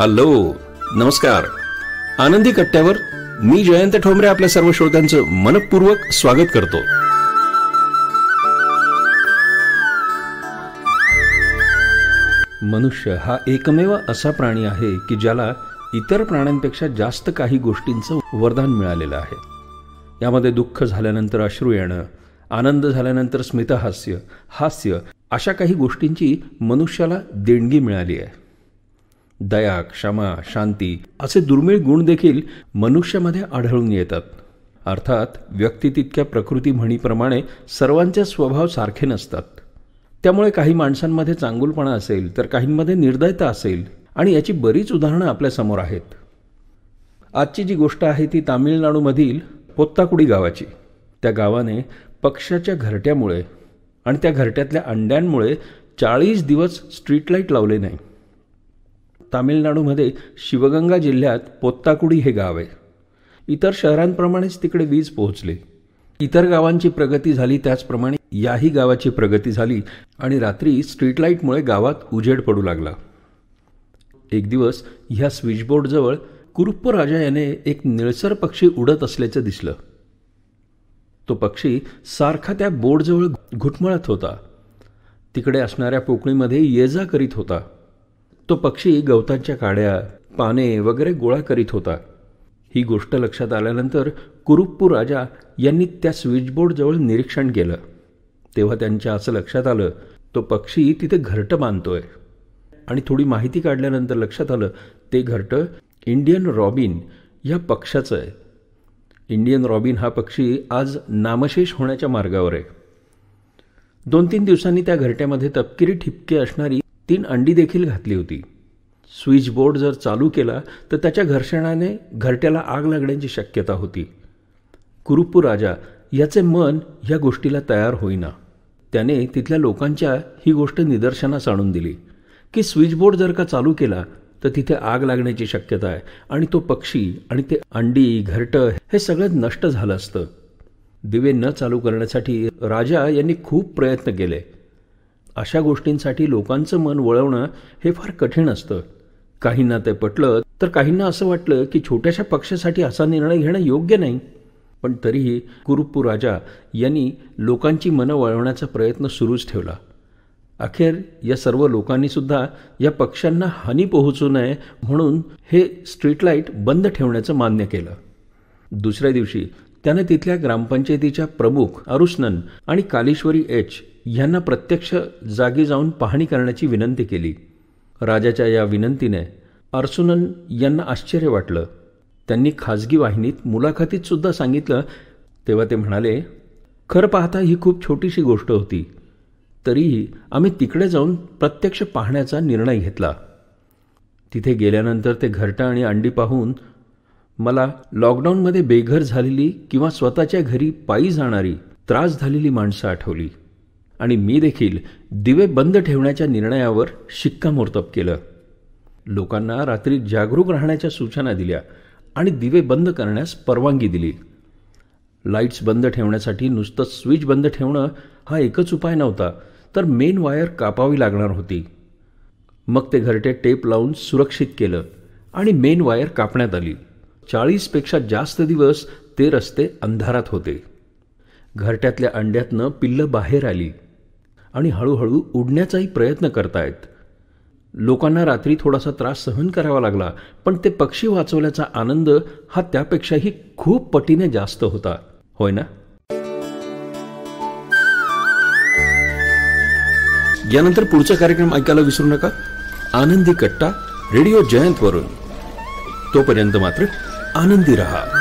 hello नमस्कार आनंदी कट्ट्यावर मी जयंत ठोंबरे आपल्या सर्व श्रोत्यांचं मनपूर्वक स्वागत करतो मनुष्य हा एकमेव असा प्राणी आहे की ज्याला इतर प्राण्यांपेक्षा जास्त काही गोष्टींचं वरदान मिळालेलं आहे यामध्ये दुःख झाल्यानंतर अश्रू येणं आनंद झाल्यानंतर स्मितहास्य हास्य अशा काही गोष्टींची मनुष्याला देणगी मिळाली आहे दया क्षमा शांती असे दुर्मिळ गुण देखील मनुष्यामध्ये आढळून येतात अर्थात व्यक्ती तितक्या प्रकृती म्हणीप्रमाणे सर्वांचे स्वभाव सारखे नसतात त्यामुळे काही माणसांमध्ये चांगुलपणा असेल तर काहींमध्ये निर्दयता असेल आणि याची बरीच उदाहरणं आपल्यासमोर आहेत आजची जी गोष्ट आहे ती तामिळनाडूमधील पोत्ताकुडी गावाची त्या गावाने पक्षाच्या घरट्यामुळे आणि त्या घरट्यातल्या अंड्यांमुळे चाळीस दिवस स्ट्रीट लाईट लावले नाही तामिळनाडूमध्ये शिवगंगा जिल्ह्यात पोत्ताकुडी हे गाव आहे इतर शहरांप्रमाणेच तिकडे वीज पोहोचली इतर गावांची प्रगती झाली त्याचप्रमाणे याही गावाची प्रगती झाली आणि रात्री स्ट्रीटलाईटमुळे गावात उजेड पडू लागला एक दिवस ह्या स्विचबोर्डजवळ कुरुप्प राजा याने एक निळसर पक्षी उडत असल्याचं दिसलं तो पक्षी सारखा त्या बोर्डजवळ घुटमळत होता तिकडे असणाऱ्या पोकळीमध्ये ये जा करीत होता तो पक्षी गवतांच्या काड्या पाने वगैरे गोळा करीत होता ही गोष्ट लक्षात आल्यानंतर कुरुप्पू राजा यांनी त्या स्विचबोर्डजवळ निरीक्षण केलं तेव्हा त्यांच्या असं लक्षात आलं तो पक्षी तिथे घरटं बांधतोय आणि थोडी माहिती काढल्यानंतर लक्षात आलं ते घरट इंडियन रॉबिन या पक्षाचं आहे इंडियन रॉबिन हा पक्षी आज नामशेष होण्याच्या मार्गावर आहे दोन तीन दिवसांनी त्या घरट्यामध्ये तपकिरी ठिपके असणारी तीन अंडी देखील घातली होती स्विच बोर्ड जर चालू केला तर त्याच्या घर्षणाने घरट्याला आग लागण्याची शक्यता होती कुरुप्पू राजा याचे मन ह्या गोष्टीला तयार होईना त्याने तिथल्या लोकांच्या ही गोष्ट निदर्शनास आणून दिली की स्विच बोर्ड जर का चालू केला तर तिथे आग लागण्याची शक्यता आहे आणि तो पक्षी आणि ते अंडी घरटं हे सगळं नष्ट झालं असतं दिवे न चालू करण्यासाठी राजा यांनी खूप प्रयत्न केले अशा गोष्टींसाठी लोकांचं मन वळवणं हे फार कठीण असतं काहींना ते पटलं तर काहींना असं वाटलं की छोट्याशा पक्षासाठी असा निर्णय घेणं योग्य नाही पण तरीही कुरुप्पू राजा यांनी लोकांची मनं वळवण्याचा प्रयत्न सुरूच ठेवला अखेर या सर्व लोकांनी सुद्धा या पक्ष्यांना हानी पोहोचू नये म्हणून हे स्ट्रीट लाईट बंद ठेवण्याचं मान्य केलं दुसऱ्या दिवशी त्यानं तिथल्या ग्रामपंचायतीच्या प्रमुख अरुष्णन आणि कालेश्वरी एच यांना प्रत्यक्ष जागी जाऊन पाहणी करण्याची विनंती केली राजाच्या या विनंतीने अर्सुनन यांना आश्चर्य वाटलं त्यांनी खाजगी वाहिनीत मुलाखतीत सुद्धा सांगितलं तेव्हा ते म्हणाले खरं पाहता ही खूप छोटीशी गोष्ट होती तरीही आम्ही तिकडे जाऊन प्रत्यक्ष पाहण्याचा निर्णय घेतला तिथे गेल्यानंतर ते घरटा आणि अंडी पाहून मला लॉकडाऊनमध्ये बेघर झालेली किंवा स्वतःच्या घरी पायी जाणारी त्रास झालेली माणसं आठवली आणि मी देखील दिवे बंद ठेवण्याच्या निर्णयावर शिक्कामोर्तब केलं लोकांना रात्री जागरूक राहण्याच्या सूचना दिल्या आणि दिवे बंद करण्यास परवानगी दिली लाईट्स बंद ठेवण्यासाठी नुसतं स्विच बंद ठेवणं हा एकच उपाय नव्हता तर मेन वायर कापावी लागणार होती मग ते घरटे टेप लावून सुरक्षित केलं आणि मेन वायर कापण्यात आली चाळीसपेक्षा जास्त दिवस ते रस्ते अंधारात होते घरट्यातल्या अंड्यातनं पिल्लं बाहेर आली आणि हळूहळू उडण्याचाही प्रयत्न करतायत लोकांना रात्री थोडासा त्रास सहन करावा लागला पण ते पक्षी वाचवल्याचा आनंद हा त्यापेक्षाही खूप पटीने जास्त होता होय ना यानंतर पुढचा कार्यक्रम ऐकायला विसरू नका आनंदी कट्टा रेडिओ जयंत वरून तोपर्यंत मात्र आनंदी रहा